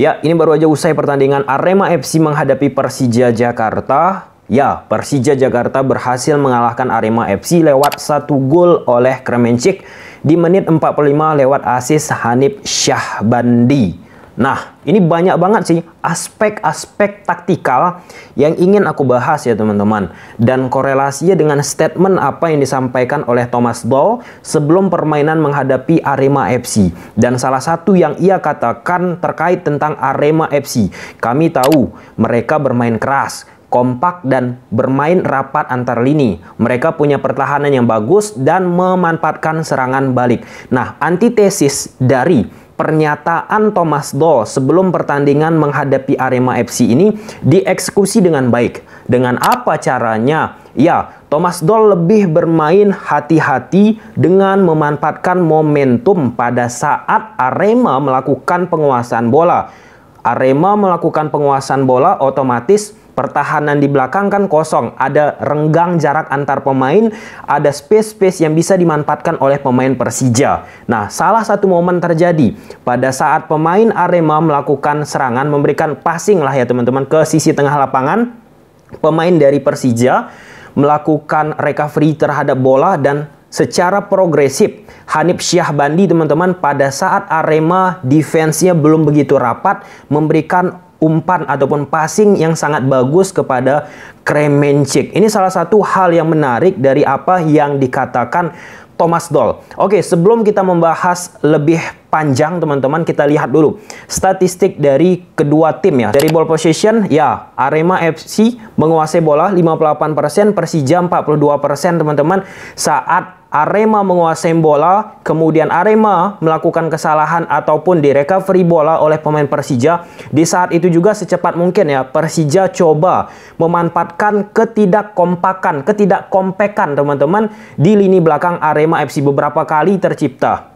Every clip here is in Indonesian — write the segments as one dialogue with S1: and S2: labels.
S1: Ya, ini baru aja usai pertandingan Arema FC menghadapi Persija Jakarta. Ya, Persija Jakarta berhasil mengalahkan Arema FC lewat satu gol oleh Kremencik di menit 45 lewat asis Hanif Syahbandi. Nah, ini banyak banget sih aspek-aspek taktikal yang ingin aku bahas ya teman-teman. Dan korelasinya dengan statement apa yang disampaikan oleh Thomas Doll sebelum permainan menghadapi Arema FC. Dan salah satu yang ia katakan terkait tentang Arema FC. Kami tahu mereka bermain keras, kompak dan bermain rapat antar lini. Mereka punya pertahanan yang bagus dan memanfaatkan serangan balik. Nah, antitesis dari pernyataan Thomas Doll sebelum pertandingan menghadapi Arema FC ini dieksekusi dengan baik. Dengan apa caranya? Ya, Thomas Doll lebih bermain hati-hati dengan memanfaatkan momentum pada saat Arema melakukan penguasaan bola. Arema melakukan penguasaan bola otomatis pertahanan di belakang kan kosong. Ada renggang jarak antar pemain, ada space-space yang bisa dimanfaatkan oleh pemain Persija. Nah, salah satu momen terjadi pada saat pemain Arema melakukan serangan, memberikan passing lah ya teman-teman ke sisi tengah lapangan. Pemain dari Persija melakukan recovery terhadap bola dan secara progresif Hanif Syahbandi teman-teman pada saat Arema defense-nya belum begitu rapat memberikan umpan ataupun passing yang sangat bagus kepada kremencik Ini salah satu hal yang menarik dari apa yang dikatakan Thomas Doll. Oke, sebelum kita membahas lebih panjang teman-teman, kita lihat dulu statistik dari kedua tim ya. Dari ball position ya Arema FC menguasai bola 58%, Persija 42% teman-teman saat Arema menguasai bola, kemudian Arema melakukan kesalahan ataupun direcovery bola oleh pemain Persija. Di saat itu juga secepat mungkin ya Persija coba memanfaatkan ketidakkompakan, ketidakkompekan teman-teman di lini belakang Arema FC beberapa kali tercipta.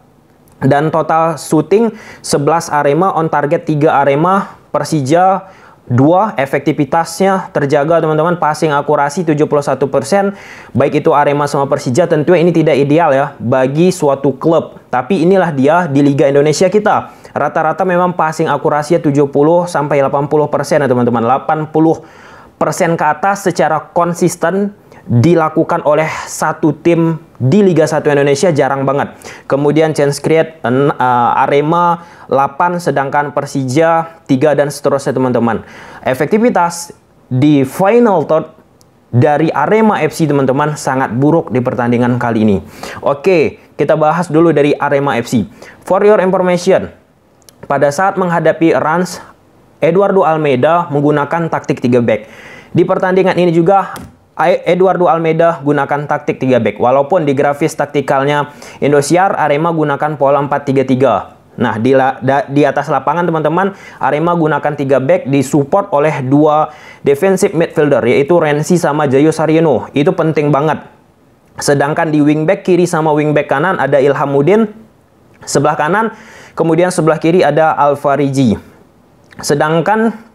S1: Dan total shooting 11 Arema on target 3 Arema, Persija Dua, efektivitasnya terjaga teman-teman, passing akurasi 71%, baik itu Arema sama Persija, tentunya ini tidak ideal ya bagi suatu klub. Tapi inilah dia di Liga Indonesia kita. Rata-rata memang passing akurasinya 70 sampai 80% ya teman-teman. 80% ke atas secara konsisten dilakukan oleh satu tim di Liga 1 Indonesia jarang banget. Kemudian chance create uh, Arema 8 sedangkan Persija 3 dan seterusnya teman-teman. Efektivitas di final third dari Arema FC teman-teman sangat buruk di pertandingan kali ini. Oke, kita bahas dulu dari Arema FC. For your information, pada saat menghadapi Rans, Eduardo Almeida menggunakan taktik 3 back. Di pertandingan ini juga Eduardo Almeida gunakan taktik 3 back. Walaupun di grafis taktikalnya Indosiar, Arema gunakan pola 4-3-3. Nah, di, la, da, di atas lapangan teman-teman, Arema gunakan 3 back disupport oleh dua defensive midfielder yaitu Renzi sama Jayo Saryono. Itu penting banget. Sedangkan di wingback kiri sama wingback kanan ada Ilhamuddin sebelah kanan, kemudian sebelah kiri ada Alfariji. Sedangkan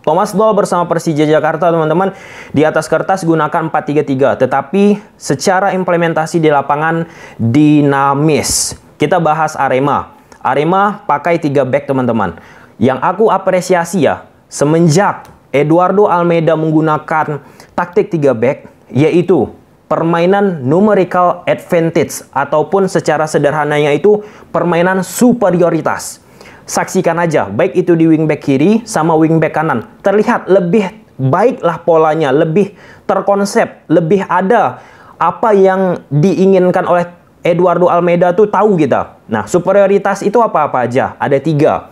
S1: Thomas Doll bersama Persija Jakarta teman-teman di atas kertas gunakan 4-3-3 tetapi secara implementasi di lapangan dinamis. Kita bahas Arema. Arema pakai 3 back teman-teman. Yang aku apresiasi ya semenjak Eduardo Almeida menggunakan taktik 3 back yaitu permainan numerical advantage ataupun secara sederhananya itu permainan superioritas saksikan aja baik itu di wingback kiri sama wingback kanan terlihat lebih baiklah polanya lebih terkonsep lebih ada apa yang diinginkan oleh Eduardo Almeida tuh tahu kita nah superioritas itu apa-apa aja ada tiga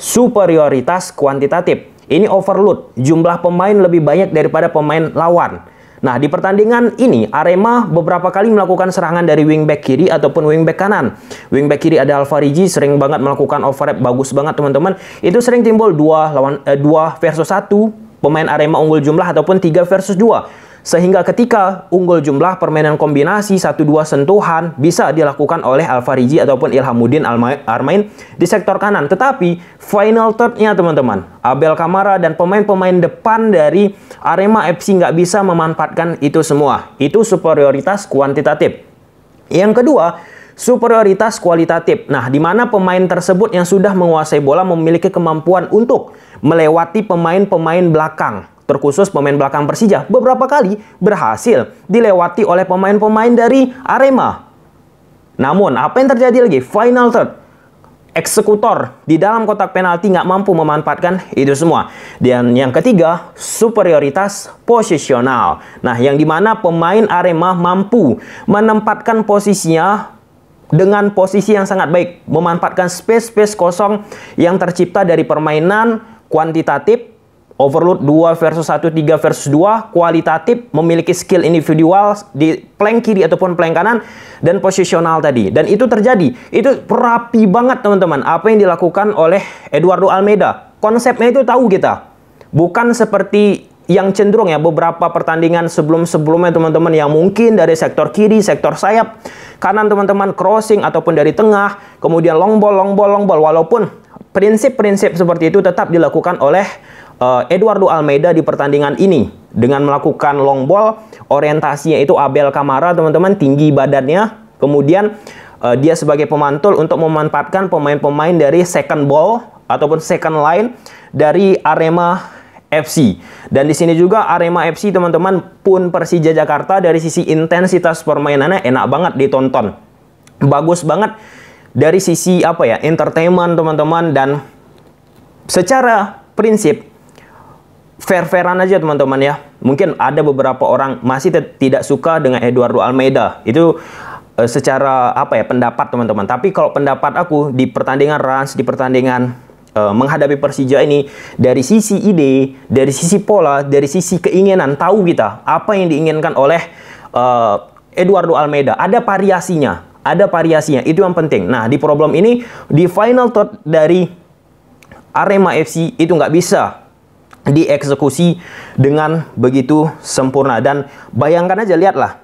S1: superioritas kuantitatif ini overload jumlah pemain lebih banyak daripada pemain lawan Nah, di pertandingan ini Arema beberapa kali melakukan serangan dari wingback kiri ataupun wingback kanan. Wingback kiri ada Alvarigi, sering banget melakukan overlap bagus banget teman-teman. Itu sering timbul 2 lawan eh, versus 1 pemain Arema unggul jumlah ataupun 3 versus 2. Sehingga ketika unggul jumlah permainan kombinasi 1-2 sentuhan bisa dilakukan oleh Alvarizi ataupun Ilhamuddin Armain di sektor kanan. Tetapi final thirdnya teman-teman, Abel Kamara dan pemain-pemain depan dari Arema FC nggak bisa memanfaatkan itu semua. Itu superioritas kuantitatif. Yang kedua, superioritas kualitatif. Nah, di mana pemain tersebut yang sudah menguasai bola memiliki kemampuan untuk melewati pemain-pemain belakang terkhusus pemain belakang Persija, beberapa kali berhasil dilewati oleh pemain-pemain dari Arema. Namun, apa yang terjadi lagi? Final third, eksekutor di dalam kotak penalti nggak mampu memanfaatkan itu semua. Dan yang ketiga, superioritas posisional. Nah, yang dimana pemain Arema mampu menempatkan posisinya dengan posisi yang sangat baik, memanfaatkan space-space kosong yang tercipta dari permainan kuantitatif Overload 2 versus 1, 3 versus 2, kualitatif, memiliki skill individual di plank kiri ataupun plank kanan, dan posisional tadi. Dan itu terjadi. Itu rapi banget teman-teman. Apa yang dilakukan oleh Eduardo Almeida. Konsepnya itu tahu kita. Bukan seperti yang cenderung ya beberapa pertandingan sebelum-sebelumnya teman-teman yang mungkin dari sektor kiri, sektor sayap, kanan teman-teman crossing ataupun dari tengah, kemudian long ball, long ball, long ball walaupun prinsip-prinsip seperti itu tetap dilakukan oleh uh, Eduardo Almeida di pertandingan ini dengan melakukan long ball orientasinya itu Abel Kamara teman-teman tinggi badannya kemudian uh, dia sebagai pemantul untuk memanfaatkan pemain-pemain dari second ball ataupun second line dari Arema FC. Dan di sini juga Arema FC teman-teman pun Persija Jakarta dari sisi intensitas permainannya enak banget ditonton. Bagus banget dari sisi apa ya? entertainment teman-teman dan secara prinsip fair-fairan aja teman-teman ya. Mungkin ada beberapa orang masih tidak suka dengan Eduardo Almeida. Itu e, secara apa ya pendapat teman-teman. Tapi kalau pendapat aku di pertandingan Rans, di pertandingan e, menghadapi Persija ini dari sisi ide, dari sisi pola, dari sisi keinginan tahu kita apa yang diinginkan oleh e, Eduardo Almeida. Ada variasinya, ada variasinya. Itu yang penting. Nah, di problem ini di final thought dari Arema FC itu nggak bisa dieksekusi dengan begitu sempurna dan bayangkan aja lihatlah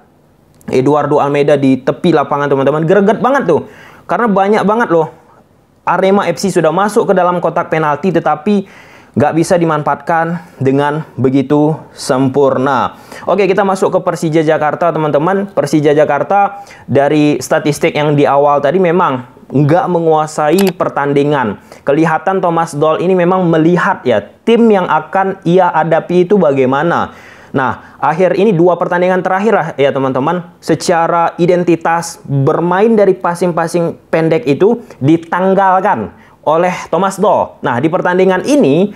S1: Eduardo Almeida di tepi lapangan teman-teman greget banget tuh karena banyak banget loh Arema FC sudah masuk ke dalam kotak penalti tetapi nggak bisa dimanfaatkan dengan begitu sempurna. Oke, kita masuk ke Persija Jakarta, teman-teman. Persija Jakarta dari statistik yang di awal tadi memang nggak menguasai pertandingan. Kelihatan Thomas Doll ini memang melihat ya tim yang akan ia hadapi itu bagaimana. Nah, akhir ini dua pertandingan terakhir lah ya teman-teman. Secara identitas bermain dari passing-passing pendek itu ditanggalkan oleh Thomas Doll. Nah, di pertandingan ini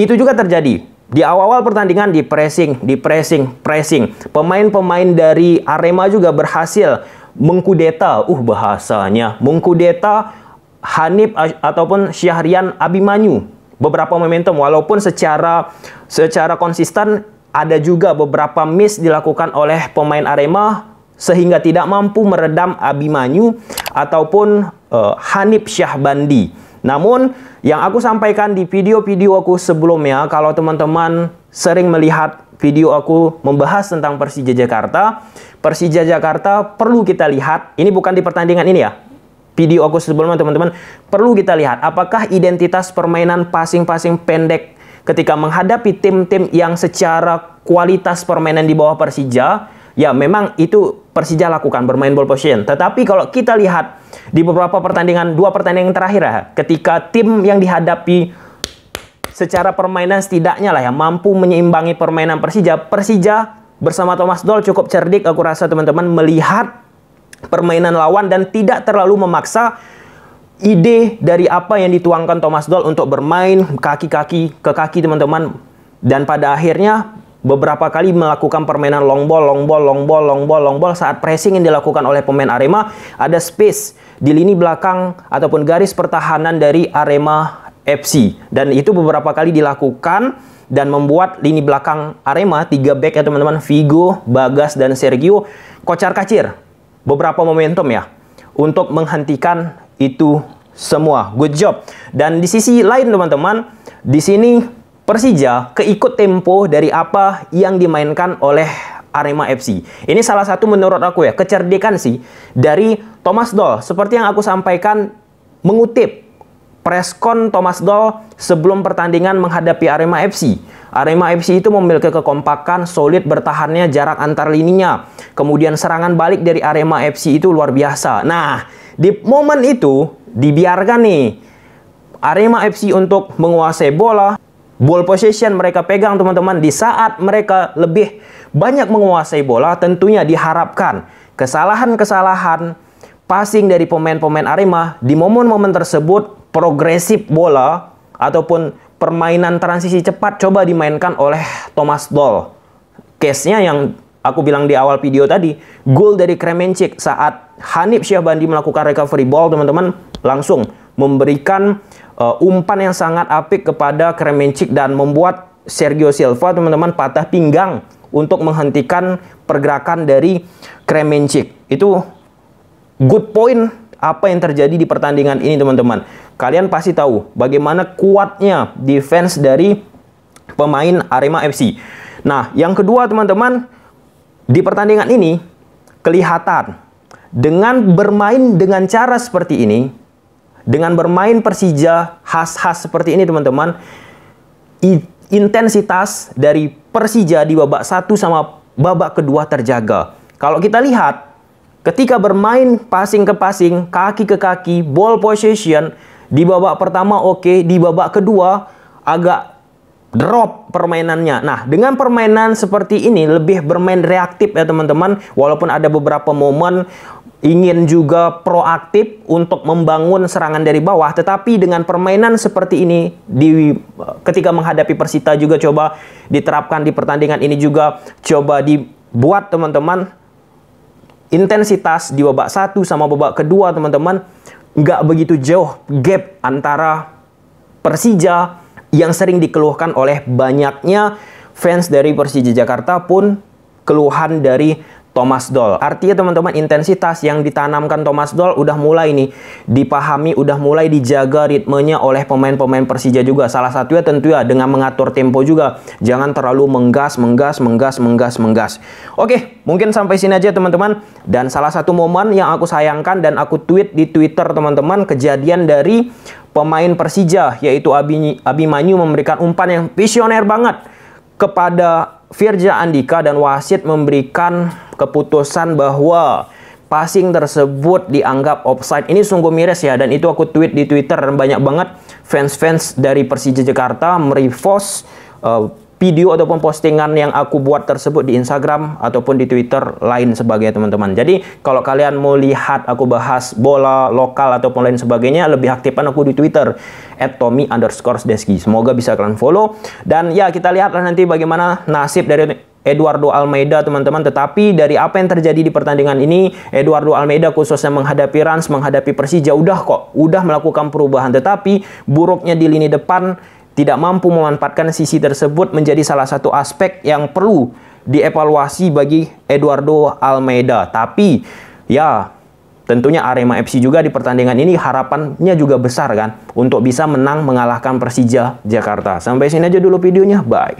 S1: itu juga terjadi. Di awal-awal pertandingan di pressing, di pressing, pressing. Pemain-pemain dari Arema juga berhasil mengkudeta, uh bahasanya, mengkudeta Hanif ataupun Syahrian Abimanyu. Beberapa momentum walaupun secara secara konsisten ada juga beberapa miss dilakukan oleh pemain Arema sehingga tidak mampu meredam Abimanyu ataupun uh, Hanif Syahbandi. Namun yang aku sampaikan di video-video aku sebelumnya kalau teman-teman sering melihat video aku membahas tentang Persija Jakarta. Persija Jakarta perlu kita lihat, ini bukan di pertandingan ini ya, video aku sebelumnya teman-teman, perlu kita lihat apakah identitas permainan passing-passing pendek ketika menghadapi tim-tim yang secara kualitas permainan di bawah Persija, ya memang itu Persija lakukan bermain ball position. Tetapi kalau kita lihat di beberapa pertandingan, dua pertandingan terakhir ya, ketika tim yang dihadapi secara permainan setidaknya lah ya mampu menyeimbangi permainan Persija. Persija bersama Thomas Doll cukup cerdik aku rasa teman-teman melihat permainan lawan dan tidak terlalu memaksa ide dari apa yang dituangkan Thomas Doll untuk bermain kaki-kaki ke kaki teman-teman dan pada akhirnya beberapa kali melakukan permainan long ball, long ball, long ball, long ball, long ball saat pressing yang dilakukan oleh pemain Arema ada space di lini belakang ataupun garis pertahanan dari Arema FC dan itu beberapa kali dilakukan dan membuat lini belakang Arema tiga back ya teman-teman Vigo, Bagas dan Sergio kocar kacir beberapa momentum ya untuk menghentikan itu semua. Good job. Dan di sisi lain teman-teman, di sini Persija keikut tempo dari apa yang dimainkan oleh Arema FC. Ini salah satu menurut aku ya, kecerdikan sih dari Thomas Doll. Seperti yang aku sampaikan mengutip preskon Thomas Doll sebelum pertandingan menghadapi Arema FC. Arema FC itu memiliki kekompakan solid bertahannya jarak antar lininya. Kemudian serangan balik dari Arema FC itu luar biasa. Nah, di momen itu dibiarkan nih Arema FC untuk menguasai bola. Ball possession mereka pegang teman-teman di saat mereka lebih banyak menguasai bola tentunya diharapkan kesalahan-kesalahan passing dari pemain-pemain Arema di momen-momen tersebut progresif bola ataupun permainan transisi cepat coba dimainkan oleh Thomas Doll. Case-nya yang aku bilang di awal video tadi, gol dari Kremencik saat Hanif Syahbandi melakukan recovery ball, teman-teman, langsung memberikan uh, umpan yang sangat apik kepada Kremencik dan membuat Sergio Silva, teman-teman, patah pinggang untuk menghentikan pergerakan dari Kremencik. Itu good point apa yang terjadi di pertandingan ini teman-teman. Kalian pasti tahu bagaimana kuatnya defense dari pemain Arema FC. Nah, yang kedua teman-teman, di pertandingan ini kelihatan dengan bermain dengan cara seperti ini, dengan bermain Persija khas-khas seperti ini teman-teman, intensitas dari Persija di babak satu sama babak kedua terjaga. Kalau kita lihat Ketika bermain passing ke passing, kaki ke kaki, ball possession, di babak pertama oke, okay, di babak kedua agak drop permainannya. Nah, dengan permainan seperti ini lebih bermain reaktif ya teman-teman, walaupun ada beberapa momen ingin juga proaktif untuk membangun serangan dari bawah, tetapi dengan permainan seperti ini di ketika menghadapi Persita juga coba diterapkan di pertandingan ini juga coba dibuat teman-teman intensitas di babak satu sama babak kedua teman-teman nggak begitu jauh gap antara Persija yang sering dikeluhkan oleh banyaknya fans dari Persija Jakarta pun keluhan dari Thomas Doll. Artinya teman-teman intensitas yang ditanamkan Thomas Doll udah mulai nih dipahami, udah mulai dijaga ritmenya oleh pemain-pemain Persija juga. Salah satunya tentu ya dengan mengatur tempo juga. Jangan terlalu menggas, menggas, menggas, menggas, menggas. Oke, mungkin sampai sini aja teman-teman. Dan salah satu momen yang aku sayangkan dan aku tweet di Twitter teman-teman kejadian dari pemain Persija yaitu Abi Abimanyu memberikan umpan yang visioner banget kepada Firja Andika dan wasit memberikan keputusan bahwa passing tersebut dianggap offside. Ini sungguh miris ya dan itu aku tweet di Twitter dan banyak banget fans-fans dari Persija Jakarta merevos uh, eh, video ataupun postingan yang aku buat tersebut di Instagram ataupun di Twitter lain sebagainya teman-teman. Jadi kalau kalian mau lihat aku bahas bola lokal ataupun lain sebagainya lebih aktifan aku di Twitter @Tommy_Deski. Semoga bisa kalian follow dan ya kita lihatlah nanti bagaimana nasib dari Eduardo Almeida teman-teman tetapi dari apa yang terjadi di pertandingan ini Eduardo Almeida khususnya menghadapi Rans menghadapi Persija udah kok udah melakukan perubahan tetapi buruknya di lini depan tidak mampu memanfaatkan sisi tersebut menjadi salah satu aspek yang perlu dievaluasi bagi Eduardo Almeida. Tapi ya tentunya Arema FC juga di pertandingan ini harapannya juga besar kan untuk bisa menang mengalahkan Persija Jakarta. Sampai sini aja dulu videonya. Bye.